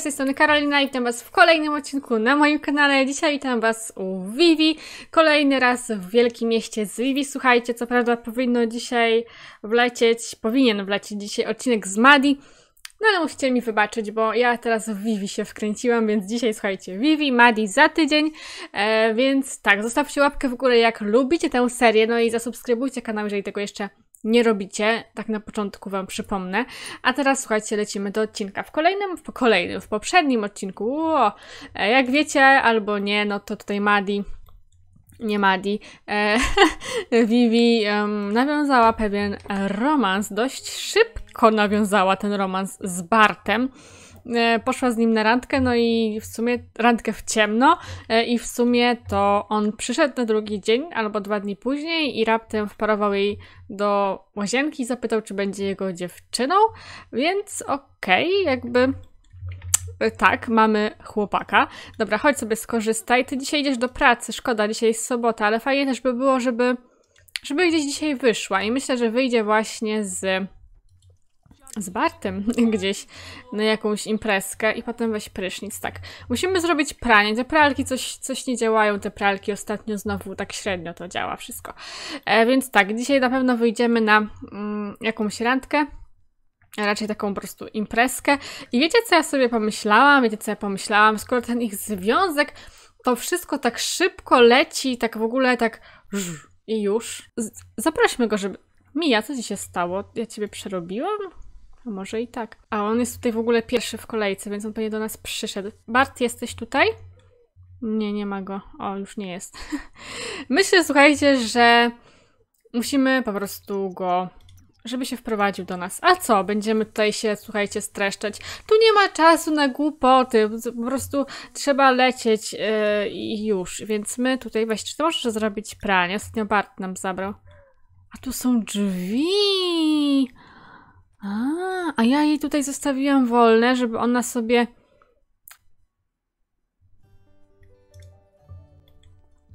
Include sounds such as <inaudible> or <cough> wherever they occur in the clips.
z tej strony Karolina i witam Was w kolejnym odcinku na moim kanale. Dzisiaj witam Was u Vivi, kolejny raz w Wielkim Mieście z Vivi. Słuchajcie, co prawda powinno dzisiaj wlecieć, powinien wlecieć dzisiaj odcinek z Madi, no ale musicie mi wybaczyć, bo ja teraz w Vivi się wkręciłam, więc dzisiaj słuchajcie, Vivi, Madi za tydzień. E, więc tak, zostawcie łapkę w górę jak lubicie tę serię, no i zasubskrybujcie kanał, jeżeli tego jeszcze nie nie robicie, tak na początku Wam przypomnę. A teraz słuchajcie, lecimy do odcinka. W kolejnym, w kolejnym, w poprzednim odcinku, o, e, jak wiecie albo nie, no to tutaj Madi nie Madi, e, <laughs> Vivi um, nawiązała pewien romans, dość szybko nawiązała ten romans z Bartem. E, poszła z nim na randkę, no i w sumie randkę w ciemno e, i w sumie to on przyszedł na drugi dzień albo dwa dni później i raptem wparował jej do łazienki i zapytał, czy będzie jego dziewczyną, więc okej, okay, jakby e, tak, mamy chłopaka. Dobra, chodź sobie skorzystaj. Ty dzisiaj idziesz do pracy, szkoda, dzisiaj jest sobota, ale fajnie też by było, żeby, żeby gdzieś dzisiaj wyszła. I myślę, że wyjdzie właśnie z z Bartem <laughs> gdzieś na jakąś imprezkę i potem weź prysznic, tak. Musimy zrobić pranie, te pralki coś, coś nie działają, te pralki ostatnio znowu tak średnio to działa wszystko. E, więc tak, dzisiaj na pewno wyjdziemy na mm, jakąś randkę, raczej taką po prostu imprezkę. I wiecie co ja sobie pomyślałam, wiecie co ja pomyślałam, skoro ten ich związek, to wszystko tak szybko leci, tak w ogóle tak i już. Z zaprośmy go, żeby... Mija, co ci się stało? Ja ciebie przerobiłam? A może i tak. A on jest tutaj w ogóle pierwszy w kolejce, więc on pewnie do nas przyszedł. Bart, jesteś tutaj? Nie, nie ma go. O, już nie jest. <laughs> Myślę, słuchajcie, że musimy po prostu go żeby się wprowadził do nas. A co? Będziemy tutaj się, słuchajcie, streszczać. Tu nie ma czasu na głupoty, po prostu trzeba lecieć yy, i już. Więc my tutaj, właśnie, czy to możesz zrobić pranie? Ostatnio Bart nam zabrał. A tu są drzwi! A, a ja jej tutaj zostawiłam wolne, żeby ona sobie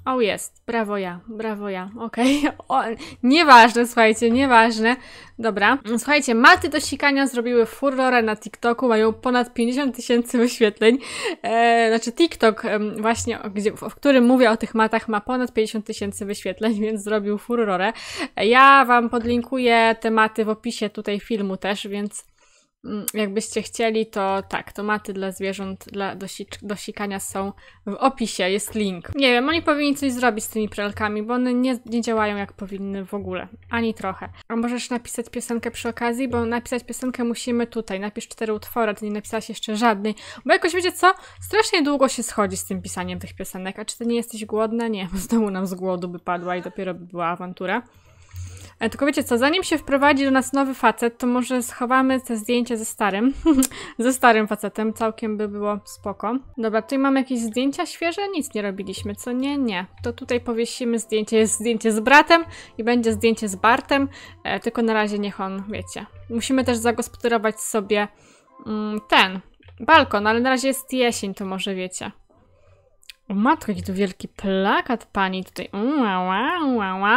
O, jest. Brawo ja, brawo ja. Okej. <laughs> Okay. Nieważne, słuchajcie, nieważne. Dobra. Słuchajcie, maty do sikania zrobiły furorę na TikToku, mają ponad 50 tysięcy wyświetleń. E, znaczy TikTok właśnie, gdzie, w którym mówię o tych matach, ma ponad 50 tysięcy wyświetleń, <laughs> więc zrobił furorę. Ja Wam podlinkuję te maty w opisie tutaj filmu też, więc Mm, jakbyście chcieli, to tak, tomaty dla zwierząt dla dosikania są w opisie, jest link. Nie wiem, oni powinni coś zrobić z tymi pralkami, bo one nie, nie działają jak powinny w ogóle, ani trochę. A możesz napisać piosenkę przy okazji, bo napisać piosenkę musimy tutaj, napisz cztery utwory, ty nie napisałaś jeszcze żadnej, bo jakoś wiecie co, strasznie długo się schodzi z tym pisaniem tych piosenek, a czy ty nie jesteś głodna? Nie, bo znowu nam z głodu by padła i dopiero by była awantura. E, tylko wiecie co, zanim się wprowadzi do nas nowy facet, to może schowamy te zdjęcia ze starym. <laughs> ze starym facetem całkiem by było spoko. Dobra, tutaj mamy jakieś zdjęcia świeże? Nic nie robiliśmy, co nie? Nie. To tutaj powiesimy zdjęcie, jest zdjęcie z bratem i będzie zdjęcie z Bartem, e, tylko na razie niech on, wiecie. Musimy też zagospodarować sobie mm, ten balkon, ale na razie jest jesień, to może wiecie. O matko, jaki tu wielki plakat pani tutaj. Ua, ua, ua, ua.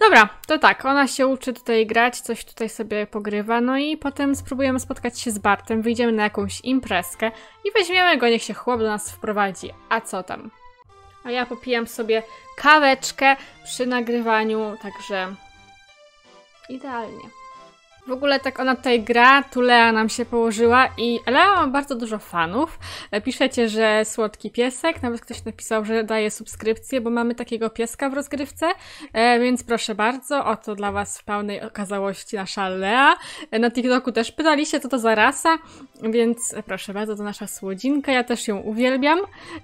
Dobra, to tak, ona się uczy tutaj grać, coś tutaj sobie pogrywa, no i potem spróbujemy spotkać się z Bartem, wyjdziemy na jakąś imprezkę i weźmiemy go, niech się chłop do nas wprowadzi. A co tam? A ja popijam sobie kaweczkę przy nagrywaniu, także idealnie. W ogóle tak ona tutaj gra, Lea nam się położyła i Lea ma bardzo dużo fanów. E, piszecie, że słodki piesek, nawet ktoś napisał, że daje subskrypcję, bo mamy takiego pieska w rozgrywce, e, więc proszę bardzo, oto dla Was w pełnej okazałości nasza Lea. E, na TikToku też pytaliście, co to za rasa, więc proszę bardzo, to nasza słodzinka, ja też ją uwielbiam.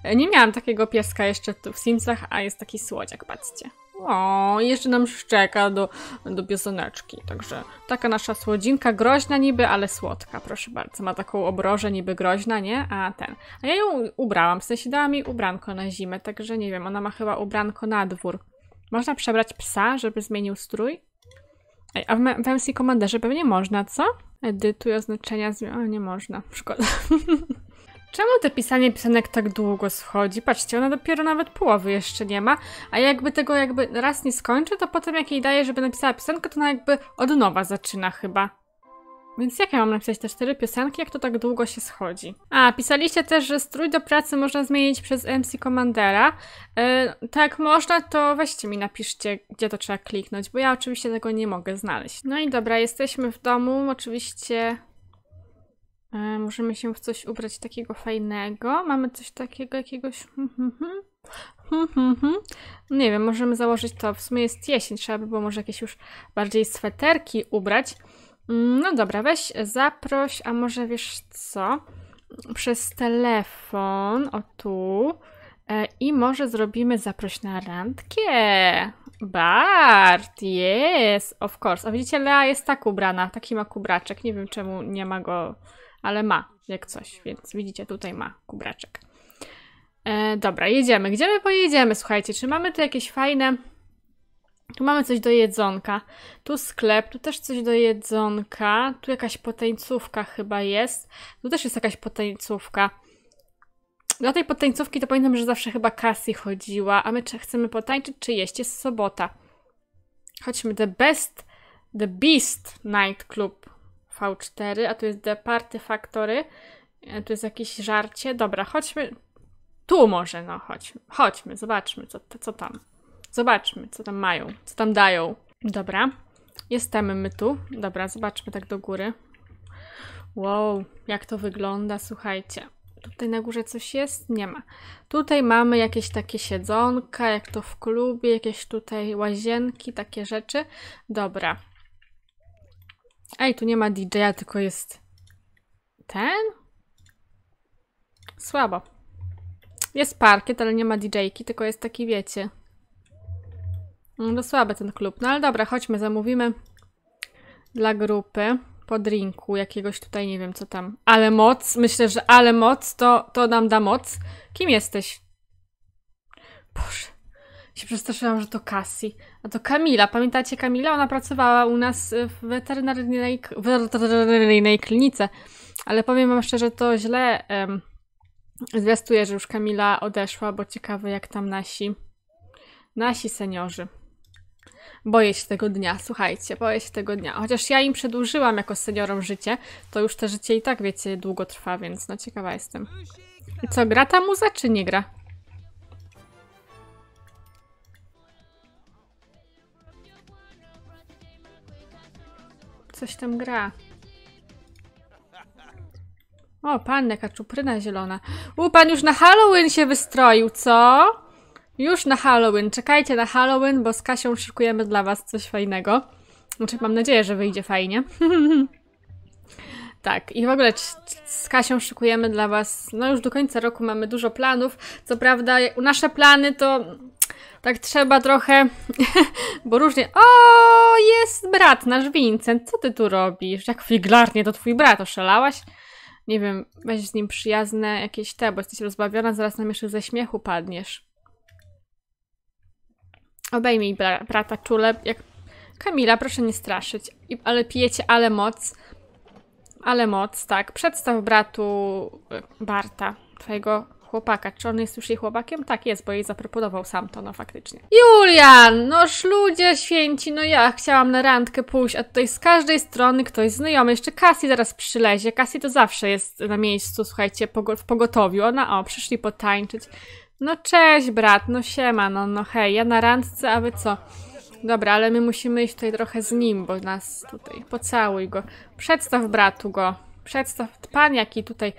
E, nie miałam takiego pieska jeszcze w Simsach, a jest taki słodziak, patrzcie. O, jeszcze nam szczeka do, do pioseneczki. Także taka nasza słodzinka, groźna niby, ale słodka, proszę bardzo. Ma taką obrożę niby groźna, nie? A ten. A ja ją ubrałam, w sensie dała mi ubranko na zimę, także nie wiem, ona ma chyba ubranko na dwór. Można przebrać psa, żeby zmienił strój? Ej, a w MC Commanderze pewnie można, co? Edytuj oznaczenia, o nie można, szkoda. <laughs> Czemu to pisanie piosenek tak długo schodzi? Patrzcie, ona dopiero nawet połowy jeszcze nie ma, a jakby tego jakby raz nie skończy, to potem jak jej daje, żeby napisała piosenkę, to ona jakby od nowa zaczyna chyba. Więc jak ja mam napisać te cztery piosenki, jak to tak długo się schodzi? A, pisaliście też, że strój do pracy można zmienić przez MC Commandera. Yy, tak można, to weźcie mi napiszcie, gdzie to trzeba kliknąć, bo ja oczywiście tego nie mogę znaleźć. No i dobra, jesteśmy w domu, oczywiście E, możemy się w coś ubrać takiego fajnego. Mamy coś takiego, jakiegoś... Hmm, hmm, hmm. No nie wiem, możemy założyć to. W sumie jest jesień, trzeba by było może jakieś już bardziej sweterki ubrać. Mm, no dobra, weź zaproś, a może wiesz co? Przez telefon, o tu. E, I może zrobimy zaproś na randkę. Bart, yes, of course. A widzicie, Lea jest tak ubrana, taki ma kubraczek. Nie wiem, czemu nie ma go ale ma jak coś, więc widzicie, tutaj ma kubraczek. E, dobra, jedziemy. Gdzie my pojedziemy? Słuchajcie, czy mamy tu jakieś fajne... Tu mamy coś do jedzonka, tu sklep, tu też coś do jedzonka, tu jakaś potańcówka chyba jest, tu też jest jakaś potańcówka. Do tej potańcówki to pamiętam, że zawsze chyba Cassie chodziła, a my chcemy potańczyć czy jeść, jest sobota. Chodźmy, The Best, The Beast Nightclub. V4, a tu jest Departy Factory. E, tu jest jakieś żarcie. Dobra, chodźmy. Tu może, no, chodźmy. Chodźmy, zobaczmy, co, co tam. Zobaczmy, co tam mają, co tam dają. Dobra, jesteśmy my tu. Dobra, zobaczmy tak do góry. Wow, jak to wygląda, słuchajcie. Tutaj na górze coś jest? Nie ma. Tutaj mamy jakieś takie siedzonka, jak to w klubie, jakieś tutaj łazienki, takie rzeczy. Dobra, Ej, tu nie ma DJ-a, tylko jest ten? Słabo. Jest parkiet, ale nie ma DJ-ki, tylko jest taki, wiecie. No to słaby ten klub. No ale dobra, chodźmy, zamówimy dla grupy po drinku jakiegoś tutaj, nie wiem co tam. Ale moc, myślę, że ale moc to, to nam da moc. Kim jesteś? się przestraszyłam, że to Cassie. A to Kamila. Pamiętacie Kamila? Ona pracowała u nas e, w weterynaryjnej, weterynaryjnej klinice. Ale powiem wam szczerze, to źle um, zwiastuje, że już Kamila odeszła, bo ciekawe jak tam nasi, nasi seniorzy. Boję się tego dnia, słuchajcie, boję się tego dnia. Chociaż ja im przedłużyłam jako seniorom życie, to już te życie i tak, wiecie, długo trwa, więc no ciekawa jestem. I co, gra ta muza, czy nie gra? Coś tam gra. O, pan, jaka czupryna zielona. U, pan już na Halloween się wystroił, co? Już na Halloween. Czekajcie na Halloween, bo z Kasią szykujemy dla was coś fajnego. Znaczy, mam nadzieję, że wyjdzie fajnie. <laughs> Tak, i w ogóle z Kasią szykujemy dla Was, no już do końca roku mamy dużo planów. Co prawda, nasze plany to tak trzeba trochę, <laughs> bo różnie... O, jest brat, nasz Vincent, co ty tu robisz? Jak figlarnie, to twój brat, oszalałaś? Nie wiem, weź z nim przyjazne jakieś te, bo jesteś rozbawiona, zaraz nam jeszcze ze śmiechu padniesz. Obejmij bra brata czule, jak... Kamila, proszę nie straszyć, I, ale pijecie, ale moc. Ale moc, tak. Przedstaw bratu e, Barta, twojego chłopaka. Czy on jest już jej chłopakiem? Tak, jest, bo jej zaproponował sam to, no faktycznie. Julian! Noż ludzie święci, no ja chciałam na randkę pójść, a tutaj z każdej strony ktoś znajomy. Jeszcze Cassie zaraz przylezie. Cassie to zawsze jest na miejscu, słuchajcie, w pogotowiu. Ona, o, przyszli potańczyć. No cześć, brat, no siema, no, no hej, ja na randce, aby co? Dobra, ale my musimy iść tutaj trochę z nim, bo nas tutaj... Pocałuj go. Przedstaw bratu go. Przedstaw... Pan jaki tutaj...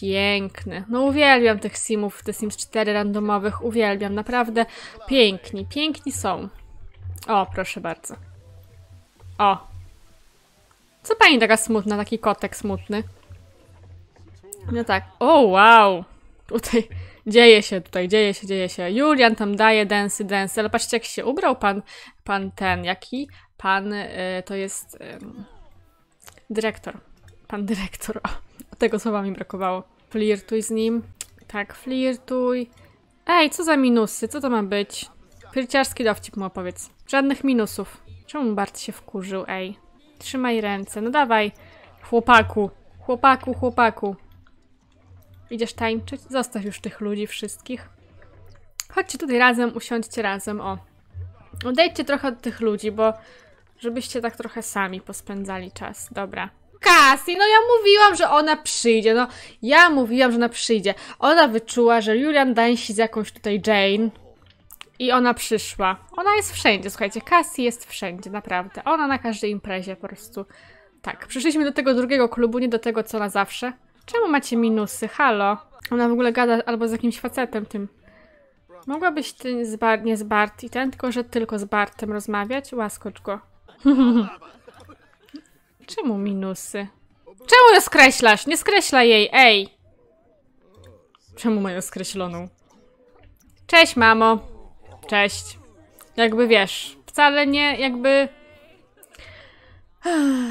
Piękny. No uwielbiam tych simów, te sims 4 randomowych, uwielbiam, naprawdę piękni, piękni są. O, proszę bardzo. O. Co pani taka smutna, taki kotek smutny? No tak. O, wow. Tutaj dzieje się, tutaj dzieje się, dzieje się. Julian tam daje densy, densy, ale patrzcie jak się ubrał pan, pan ten, jaki? Pan, y, to jest y, dyrektor. Pan dyrektor, o. Tego słowa mi brakowało. Flirtuj z nim. Tak, flirtuj. Ej, co za minusy? Co to ma być? Pyrciarski dowcip mu opowiedz. Żadnych minusów. Czemu Bart się wkurzył, ej? Trzymaj ręce. No dawaj. Chłopaku. Chłopaku, chłopaku. Idziesz tańczyć? Zostaw już tych ludzi wszystkich. Chodźcie tutaj razem, usiądźcie razem, o. Odejdźcie trochę od tych ludzi, bo żebyście tak trochę sami pospędzali czas. Dobra. Cassie, no ja mówiłam, że ona przyjdzie, no ja mówiłam, że ona przyjdzie. Ona wyczuła, że Julian dańsi z jakąś tutaj Jane i ona przyszła. Ona jest wszędzie, słuchajcie, Cassie jest wszędzie, naprawdę. Ona na każdej imprezie po prostu. Tak, przyszliśmy do tego drugiego klubu, nie do tego co na zawsze. Czemu macie minusy? Halo? Ona w ogóle gada albo z jakimś facetem tym. Mogłabyś ty z Bart, nie z Bart i ten, tylko że tylko z Bartem rozmawiać? Łaskocz go. <laughs> Czemu minusy? Czemu ją skreślasz? Nie skreśla jej, ej! Czemu mają skreśloną? Cześć, mamo. Cześć. Jakby wiesz, wcale nie, jakby...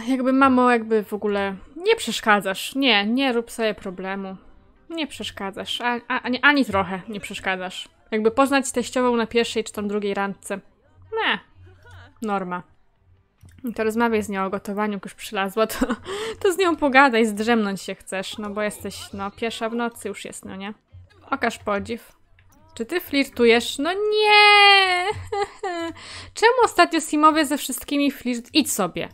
Jakby mamo, jakby w ogóle... Nie przeszkadzasz, nie, nie rób sobie problemu. Nie przeszkadzasz, a, a, ani, ani trochę nie przeszkadzasz. Jakby poznać teściową na pierwszej czy tam drugiej randce. Ne. norma. No to rozmawiaj z nią o gotowaniu, jak już przylazła, to, to z nią pogadaj, zdrzemnąć się chcesz, no bo jesteś, no, piesza, w nocy już jest, no nie? Okaż podziw. Czy ty flirtujesz? No nie! <laughs> Czemu ostatnio Simowie ze wszystkimi flirt... Idź sobie.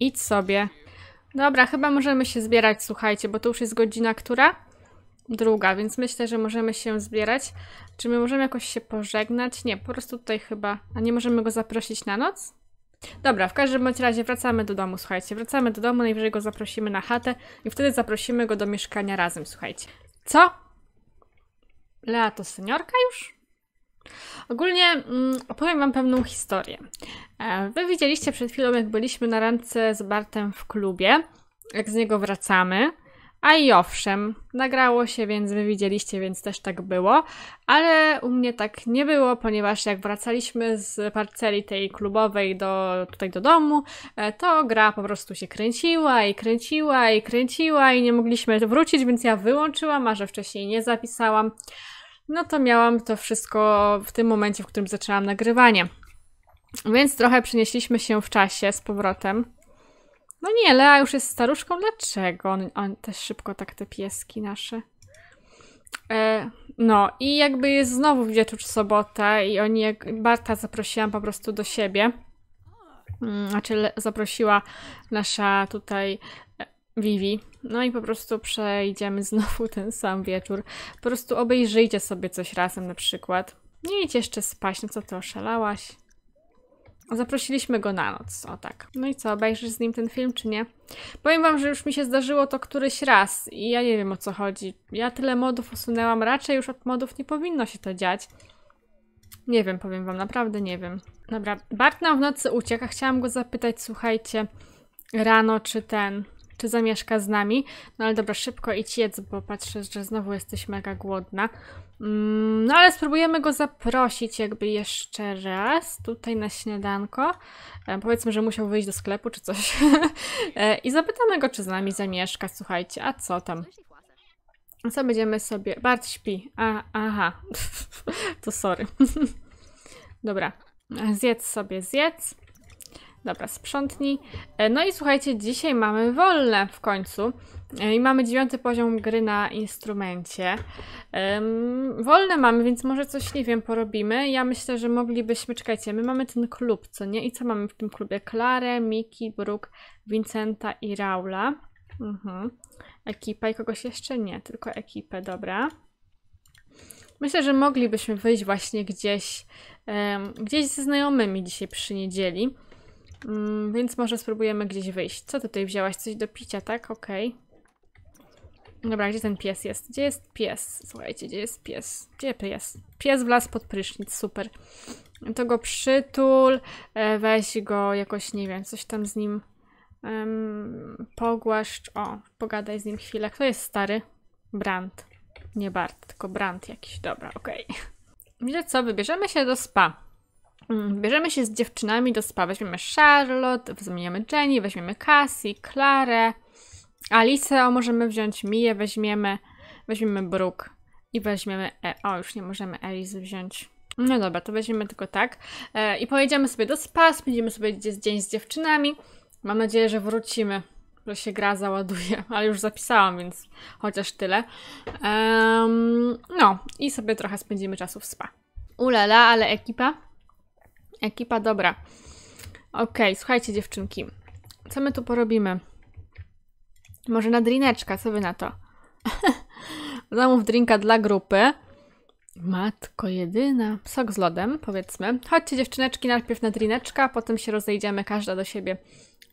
Idź sobie. Dobra, chyba możemy się zbierać, słuchajcie, bo to już jest godzina która? Druga, więc myślę, że możemy się zbierać. Czy my możemy jakoś się pożegnać? Nie, po prostu tutaj chyba... A nie możemy go zaprosić na noc? Dobra, w każdym bądź razie wracamy do domu, słuchajcie. Wracamy do domu, najwyżej go zaprosimy na chatę i wtedy zaprosimy go do mieszkania razem, słuchajcie. Co? Lea to seniorka już? Ogólnie mm, opowiem wam pewną historię. E, wy widzieliście przed chwilą, jak byliśmy na randce z Bartem w klubie, jak z niego wracamy. A i owszem, nagrało się, więc wy widzieliście, więc też tak było, ale u mnie tak nie było, ponieważ jak wracaliśmy z parceli tej klubowej do, tutaj do domu, e, to gra po prostu się kręciła i kręciła i kręciła i nie mogliśmy wrócić, więc ja wyłączyłam, a że wcześniej nie zapisałam, no to miałam to wszystko w tym momencie, w którym zaczęłam nagrywanie. Więc trochę przenieśliśmy się w czasie z powrotem no nie, Lea już jest staruszką. Dlaczego? On, on też szybko tak te pieski nasze. E, no i jakby jest znowu wieczór sobota i oni jak Barta zaprosiłam po prostu do siebie. Mm, znaczy zaprosiła nasza tutaj e, Vivi. No i po prostu przejdziemy znowu <laughs> ten sam wieczór. Po prostu obejrzyjcie sobie coś razem na przykład. Nie idź jeszcze spać, no co to, szalałaś? Zaprosiliśmy go na noc, o tak. No i co, obejrzysz z nim ten film, czy nie? Powiem wam, że już mi się zdarzyło to któryś raz i ja nie wiem o co chodzi. Ja tyle modów usunęłam, raczej już od modów nie powinno się to dziać. Nie wiem, powiem wam, naprawdę nie wiem. Dobra, Bart nam w nocy ucieka. chciałam go zapytać, słuchajcie, rano czy ten, czy zamieszka z nami. No ale dobra, szybko idź jedz, bo patrzę, że znowu jesteś mega głodna. Mm, no ale spróbujemy go zaprosić jakby jeszcze raz tutaj na śniadanko. E, powiedzmy, że musiał wyjść do sklepu czy coś. <laughs> E, I zapytamy go, czy z nami zamieszka, słuchajcie, a co tam? Co będziemy sobie... Bart śpi. A, aha. <laughs> to sorry. <laughs> dobra. Zjedz sobie, zjedz. Dobra, sprzątnij. E, no i słuchajcie, dzisiaj mamy wolne w końcu. E, I mamy dziewiąty poziom gry na instrumencie. Um, wolne mamy, więc może coś, nie wiem, porobimy. Ja myślę, że moglibyśmy, czekajcie, my mamy ten klub, co nie? I co mamy w tym klubie? Klarę, Miki, Brooke, Vincenta i Raula. Mhm. Ekipa i kogoś jeszcze? Nie, tylko ekipę, dobra. Myślę, że moglibyśmy wyjść właśnie gdzieś, um, gdzieś ze znajomymi dzisiaj przy niedzieli. Mm, więc może spróbujemy gdzieś wyjść. Co tutaj wzięłaś? Coś do picia, tak? Okej. Okay. Dobra, gdzie ten pies jest? Gdzie jest pies? Słuchajcie, gdzie jest pies? Gdzie pies? Pies wlazł pod prysznic, super. To go przytul, e, weź go jakoś, nie wiem, coś tam z nim um, pogłaszcz. O, pogadaj z nim chwilę. Kto jest stary? Brand. Nie Bart, tylko Brand jakiś. Dobra, okej. Okay. co, wybierzemy się do spa. Mm, bierzemy się z dziewczynami do spa. Weźmiemy Charlotte, zmieniamy Jenny, weźmiemy Cassie, Klarę, Alice, możemy wziąć Mię, weźmiemy, weźmiemy Brooke i weźmiemy. E o, już nie możemy Alice wziąć. No dobra, to weźmiemy tylko tak. E I pojedziemy sobie do spa, spędzimy sobie dzień z dziewczynami. Mam nadzieję, że wrócimy, że się gra załaduje, <laughs> ale już zapisałam, więc chociaż tyle. Ehm, no i sobie trochę spędzimy czasu w spa. Ulala, ale ekipa. Ekipa dobra. Ok, słuchajcie dziewczynki. Co my tu porobimy? Może na drineczka, co wy na to? Zamów <laughs> drinka dla grupy. Matko jedyna. Sok z lodem, powiedzmy. Chodźcie dziewczyneczki najpierw na drineczka, potem się rozejdziemy każda do siebie,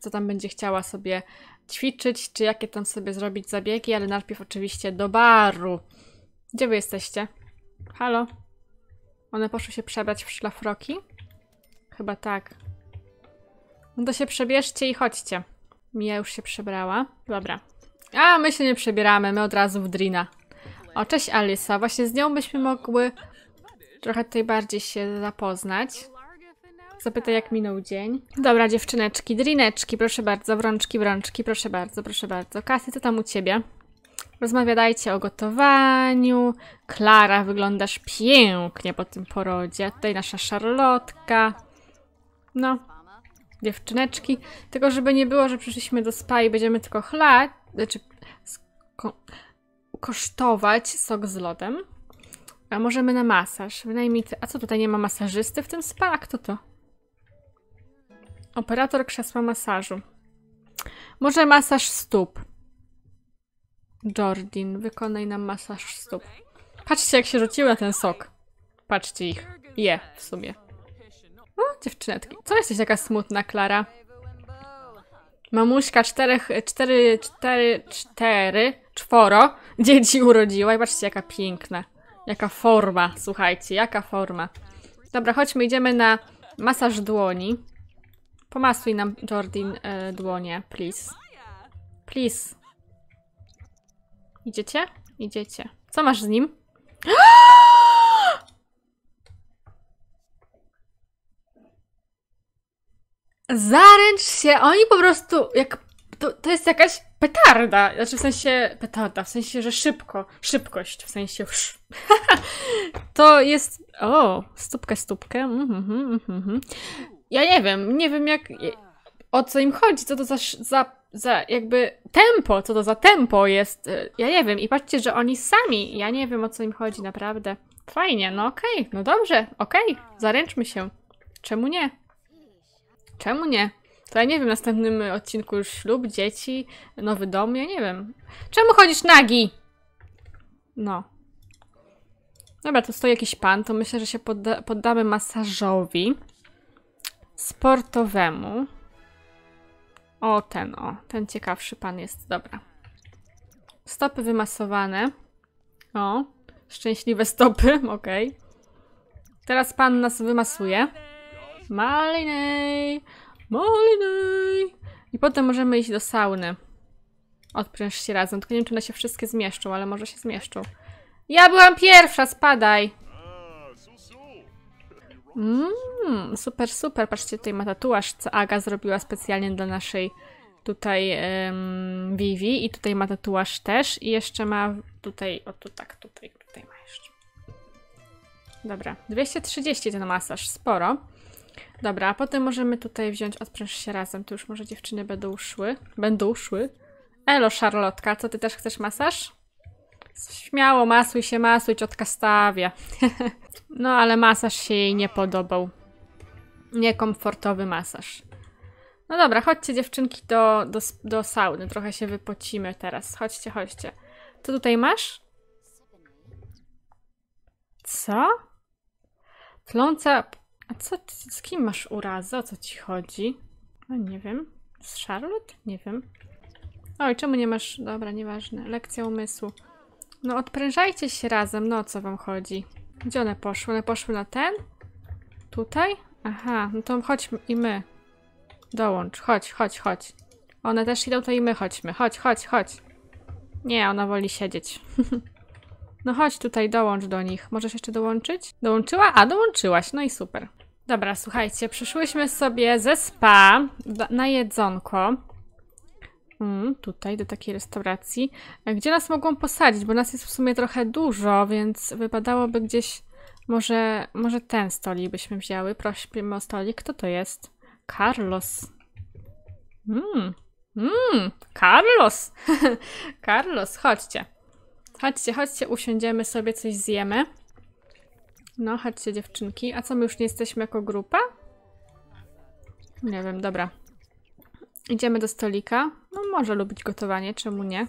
co tam będzie chciała sobie ćwiczyć, czy jakie tam sobie zrobić zabiegi, ale najpierw oczywiście do baru. Gdzie wy jesteście? Halo? One poszły się przebrać w szlafroki? Chyba tak. No to się przebierzcie i chodźcie. Mija już się przebrała. Dobra. A, my się nie przebieramy, my od razu w Drina. O, cześć Alisa. Właśnie z nią byśmy mogły trochę tutaj bardziej się zapoznać. Zapytaj, jak minął dzień. Dobra, dziewczyneczki, drineczki, proszę bardzo, wrączki, wrączki, proszę bardzo, proszę bardzo. Kasy, co tam u ciebie? Rozmawiajcie o gotowaniu. Klara, wyglądasz pięknie po tym porodzie. Tutaj nasza szarlotka. No. Dziewczyneczki. Tylko żeby nie było, że przyszliśmy do spa i będziemy tylko chlać, znaczy ko kosztować sok z lodem. A możemy na masaż. Wynajmij... A co tutaj nie ma masażysty w tym spa? A kto to? Operator krzesła masażu. Może masaż stóp. jordan wykonaj nam masaż stóp. Patrzcie, jak się rzuciły na ten sok. Patrzcie ich. Je, w sumie. Dziewczynetki. Co jesteś taka smutna, Klara? Mamuśka czterech, cztery, cztery, cztery, czworo dzieci urodziła i patrzcie jaka piękna. Jaka forma, słuchajcie, jaka forma. Dobra, chodźmy, idziemy na masaż dłoni. Pomasuj nam, Jordan e, dłonie, please. Please. Idziecie? Idziecie. Co masz z nim? <gasps> Zaręcz się, oni po prostu, jak, to, to jest jakaś petarda, znaczy w sensie, petarda, w sensie, że szybko, szybkość, w sensie, wsz. <laughs> to jest, o, stópkę, stópkę, mm -hmm, mm -hmm. ja nie wiem, nie wiem jak, o co im chodzi, co to za, za, za jakby tempo, co to za tempo jest, e, ja nie wiem, i patrzcie, że oni sami, ja nie wiem o co im chodzi, naprawdę, fajnie, no okej, okay, no dobrze, okej, okay, zaręczmy się, czemu nie? Czemu nie? To ja nie wiem, w następnym odcinku już ślub, dzieci, nowy dom, ja nie wiem. Czemu chodzisz nagi? No. Dobra, tu stoi jakiś pan, to myślę, że się podda poddamy masażowi sportowemu. O, ten, o, ten ciekawszy pan jest, dobra. Stopy wymasowane. O, szczęśliwe stopy, <laughs> ok. Teraz pan nas wymasuje. Malinej! Malinej! I potem możemy iść do sauny. Odpręż się razem. Tylko nie wiem, czy one się wszystkie zmieszczą, ale może się zmieszczą. Ja byłam pierwsza, spadaj! Mmm, super, super. Patrzcie, tutaj ma tatuaż, co Aga zrobiła specjalnie dla naszej tutaj um, Vivi. I tutaj ma tatuaż też. I jeszcze ma tutaj, o tu tak, tutaj, tutaj ma jeszcze. Dobra, 230 ten masaż, sporo. Dobra, a potem możemy tutaj wziąć odpręż się razem. Tu już może dziewczyny będą szły. Będą szły. Elo, Charlotka, co ty też chcesz masaż? Śmiało, masuj się, masuj, ciotka stawia. <laughs> no, ale masaż się jej nie podobał. Niekomfortowy masaż. No dobra, chodźcie dziewczynki do, do, do sauny. Trochę się wypocimy teraz. Chodźcie, chodźcie. Co tutaj masz? Co? Tląca a co ty, z kim masz urazę? O co ci chodzi? No nie wiem. Z Charlotte? Nie wiem. Oj, czemu nie masz... Dobra, nieważne. Lekcja umysłu. No odprężajcie się razem, no o co wam chodzi? Gdzie one poszły? One poszły na ten? Tutaj? Aha, no to chodź i my. Dołącz, chodź, chodź, chodź. One też idą, to i my chodźmy. Chodź, chodź, chodź. Nie, ona woli siedzieć. <laughs> No chodź tutaj, dołącz do nich. Możesz jeszcze dołączyć? Dołączyła? A, dołączyłaś. No i super. Dobra, słuchajcie, przyszłyśmy sobie ze spa na jedzonko. Mm, tutaj, do takiej restauracji. Gdzie nas mogą posadzić? Bo nas jest w sumie trochę dużo, więc wypadałoby gdzieś... Może, może ten stolik byśmy wzięły. Prosimy o stolik. Kto to jest? Carlos. Mmm, mmm, Carlos. <laughs> Carlos, chodźcie. Chodźcie, chodźcie, usiądziemy sobie, coś zjemy. No, chodźcie dziewczynki. A co, my już nie jesteśmy jako grupa? Nie wiem, dobra. Idziemy do stolika. No, może lubić gotowanie, czemu nie?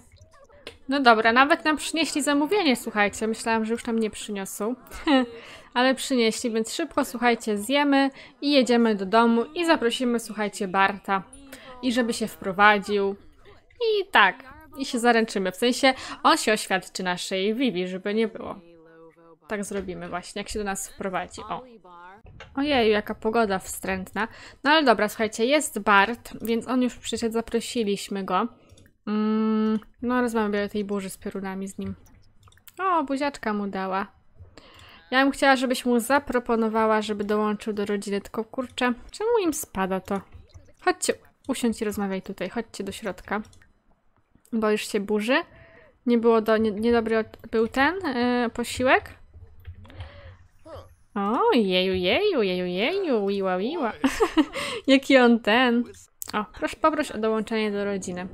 No dobra, nawet nam przynieśli zamówienie, słuchajcie. Myślałam, że już nam nie przyniosą. <laughs> Ale przynieśli, więc szybko, słuchajcie, zjemy i jedziemy do domu i zaprosimy, słuchajcie, Barta. I żeby się wprowadził. I tak, i się zaręczymy. W sensie on się oświadczy naszej Vivi, żeby nie było. Tak zrobimy właśnie, jak się do nas wprowadzi. O. Ojej, jaka pogoda wstrętna. No ale dobra, słuchajcie, jest Bart, więc on już przyszedł, zaprosiliśmy go. Mm, no rozmawiamy o tej burzy z piorunami z nim. O, buziaczka mu dała. Ja bym chciała, żebyś mu zaproponowała, żeby dołączył do rodziny, tylko kurczę, czemu im spada to? Chodźcie, usiądź i rozmawiaj tutaj, chodźcie do środka. Bo już się burzy? Nie było do... Nie, niedobry był ten yy, posiłek? Hmm. O, jeju, jeju, jeju, jeju, wiła, wiła. <laughs> Jaki on ten. O, proszę, poproś o dołączenie do rodziny.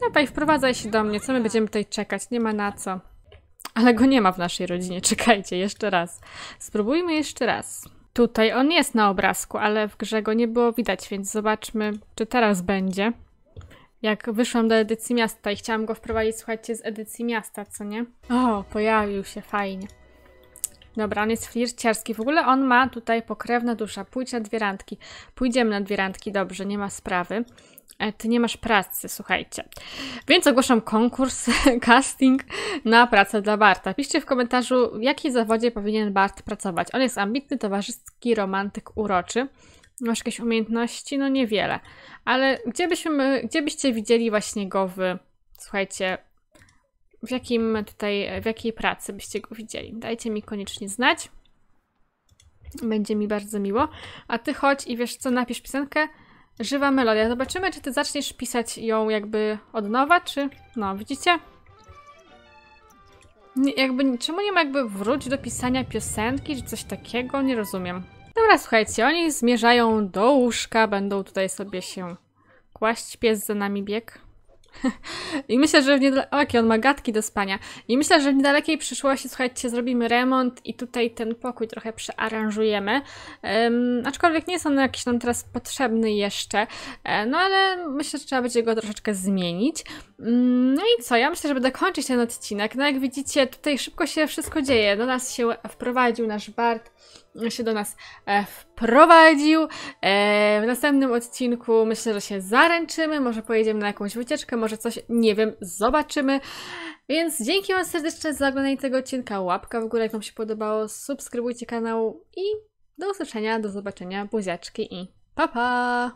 Dawaj, wprowadzaj się do mnie, co my będziemy tutaj czekać, nie ma na co. Ale go nie ma w naszej rodzinie, <laughs> czekajcie, jeszcze raz. Spróbujmy jeszcze raz. Tutaj on jest na obrazku, ale w grze go nie było widać, więc zobaczmy, czy teraz będzie jak wyszłam do edycji miasta i chciałam go wprowadzić, słuchajcie, z edycji miasta, co nie? O, pojawił się, fajnie. Dobra, on jest flirciarski. W ogóle on ma tutaj pokrewna dusza. Pójdź na dwie randki. Pójdziemy na dwie randki, dobrze, nie ma sprawy. E, ty nie masz pracy, słuchajcie. Więc ogłaszam konkurs, <laughs> casting na pracę dla Barta. Piszcie w komentarzu, w jakiej zawodzie powinien Bart pracować. On jest ambitny, towarzyski, romantyk, uroczy. Masz jakieś umiejętności? No niewiele. Ale gdzie, byśmy, gdzie byście widzieli właśnie go w, słuchajcie, w jakim tutaj, w jakiej pracy byście go widzieli? Dajcie mi koniecznie znać. Będzie mi bardzo miło. A ty chodź i wiesz co, napisz piosenkę Żywa melodia. Zobaczymy, czy ty zaczniesz pisać ją jakby od nowa, czy... No, widzicie? Nie, jakby, czemu nie ma jakby wróć do pisania piosenki, czy coś takiego? Nie rozumiem. Dobra, słuchajcie, oni zmierzają do łóżka, będą tutaj sobie się kłaść. Pies za nami bieg. <laughs> I myślę, że w niedalekiej... Jakie on ma gadki do spania. I myślę, że w niedalekiej przyszłości, słuchajcie, zrobimy remont i tutaj ten pokój trochę przearanżujemy. Um, aczkolwiek nie jest on jakiś nam teraz potrzebny jeszcze. E, no ale myślę, że trzeba będzie go troszeczkę zmienić. Um, no i co? Ja myślę, żeby dokończyć ten odcinek. No jak widzicie, tutaj szybko się wszystko dzieje. Do nas się wprowadził nasz Bart się do nas e, wprowadził. E, w następnym odcinku myślę, że się zaręczymy, może pojedziemy na jakąś wycieczkę, może coś, nie wiem, zobaczymy. Więc dzięki Wam serdecznie za oglądanie tego odcinka. Łapka w górę, jak Wam się podobało, subskrybujcie kanał i do usłyszenia, do zobaczenia, buziaczki i pa pa!